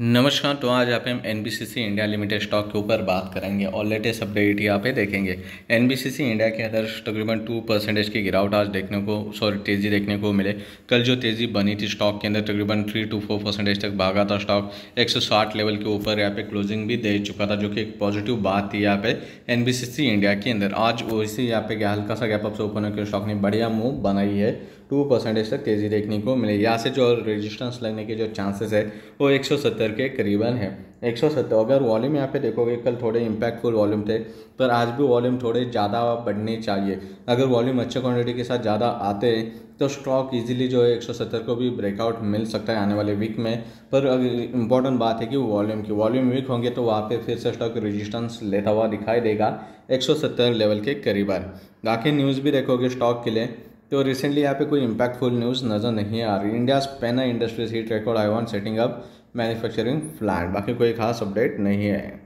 नमस्कार तो आज आप एन इंडिया लिमिटेड स्टॉक के ऊपर बात करेंगे और लेटेस्ट अपडेट यहाँ पे देखेंगे एन इंडिया के अंदर तकरीबन टू परसेंटेज की गिरावट आज देखने को सॉरी तेज़ी देखने को मिले कल जो तेज़ी बनी थी स्टॉक के अंदर तकरीबन थ्री टू फोर परसेंटेज तक भागा था स्टॉक एक लेवल के ऊपर यहाँ पे क्लोजिंग भी दे चुका था जो कि एक पॉजिटिव बात थी यहाँ पे एन इंडिया के अंदर आज वैसे यहाँ पे हल्का सा गैप अप से ओपन होकर स्टॉक ने बढ़िया मूव बनाई है टू परसेंटेज तक तेज़ी देखने को मिले यहाँ से जो रेजिस्टेंस लगने के जो चांसेस है वो एक सत्तर के करीबन है एक सौ सत्तर अगर वॉल्यूम यहाँ पे देखोगे कल थोड़े इम्पैक्टफुल वॉल्यूम थे पर आज भी वॉल्यूम थोड़े ज़्यादा बढ़ने चाहिए अगर वॉल्यूम अच्छे क्वांटिटी के साथ ज़्यादा आते तो स्टॉक इजीली जो है एक सौ सत्तर को भी ब्रेकआउट मिल सकता है आने वाले वीक में पर इंपॉर्टेंट बात है कि वॉल्यूम की वॉल्यूम वीक होंगे तो वहाँ पे फिर से स्टॉक रजिस्टेंस लेता हुआ दिखाई देगा एक सौ सत्तर लेवल के करीबन बाकी न्यूज़ भी देखोगे स्टॉक के लिए तो रिसेंटली यहाँ पे कोई इम्पैक्टफुल न्यूज़ नज़र नहीं आ रही India Pennar industries hit record I want setting up manufacturing plant बाकी कोई खास अपडेट नहीं है